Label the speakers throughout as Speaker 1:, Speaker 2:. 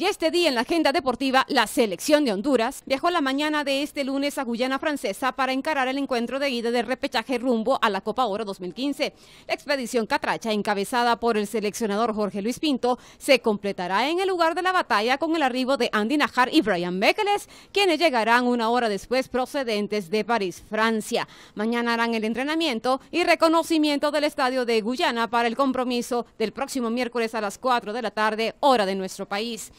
Speaker 1: Y este día en la agenda deportiva, la selección de Honduras viajó la mañana de este lunes a Guyana Francesa para encarar el encuentro de ida de repechaje rumbo a la Copa Oro 2015. La expedición Catracha, encabezada por el seleccionador Jorge Luis Pinto, se completará en el lugar de la batalla con el arribo de Andy Najar y Brian Mekeles, quienes llegarán una hora después procedentes de París, Francia. Mañana harán el entrenamiento y reconocimiento del estadio de Guyana para el compromiso del próximo miércoles a las 4 de la tarde, hora de nuestro país.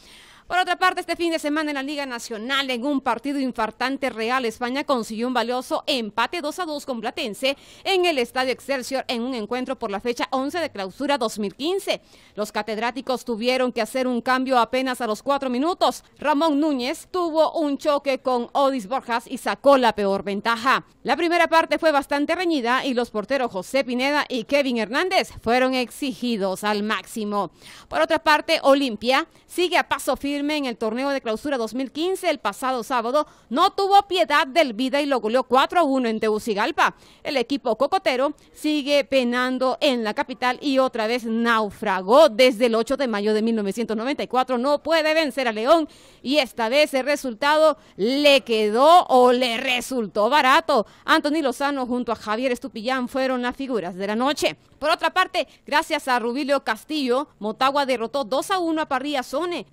Speaker 1: Por otra parte, este fin de semana en la Liga Nacional, en un partido infartante Real España consiguió un valioso empate 2 a 2 con Platense en el Estadio Excelsior en un encuentro por la fecha 11 de clausura 2015. Los catedráticos tuvieron que hacer un cambio apenas a los cuatro minutos. Ramón Núñez tuvo un choque con Odis Borjas y sacó la peor ventaja. La primera parte fue bastante reñida y los porteros José Pineda y Kevin Hernández fueron exigidos al máximo. Por otra parte, Olimpia sigue a paso firme en el torneo de clausura 2015 el pasado sábado no tuvo piedad del vida y lo goleó 4 a 1 en Tegucigalpa. El equipo cocotero sigue penando en la capital y otra vez naufragó desde el 8 de mayo de 1994. No puede vencer a León y esta vez el resultado le quedó o le resultó barato. Anthony Lozano junto a Javier Estupillán fueron las figuras de la noche. Por otra parte, gracias a Rubilio Castillo, Motagua derrotó 2 a 1 a Parrilla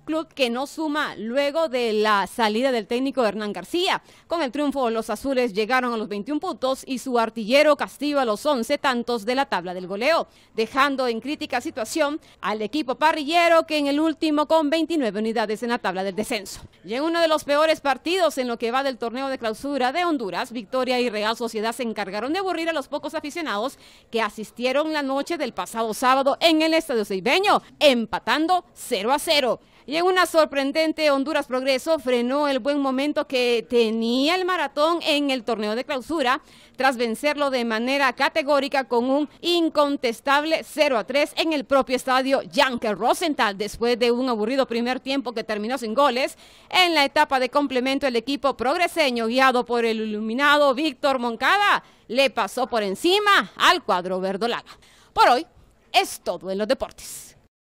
Speaker 1: club que no suma luego de la salida del técnico Hernán García. Con el triunfo, los azules llegaron a los 21 puntos y su artillero castiga a los 11 tantos de la tabla del goleo, dejando en crítica situación al equipo parrillero que en el último con 29 unidades en la tabla del descenso. Y en uno de los peores partidos en lo que va del torneo de clausura de Honduras, Victoria y Real Sociedad se encargaron de aburrir a los pocos aficionados que asistieron la noche del pasado sábado en el Estadio Seibeño, empatando 0 a 0. Y en una sorprendente Honduras Progreso frenó el buen momento que tenía el maratón en el torneo de clausura tras vencerlo de manera categórica con un incontestable 0 a 3 en el propio estadio Yankee Rosenthal después de un aburrido primer tiempo que terminó sin goles. En la etapa de complemento el equipo progreseño guiado por el iluminado Víctor Moncada le pasó por encima al cuadro verdolaga. Por hoy es todo en los deportes.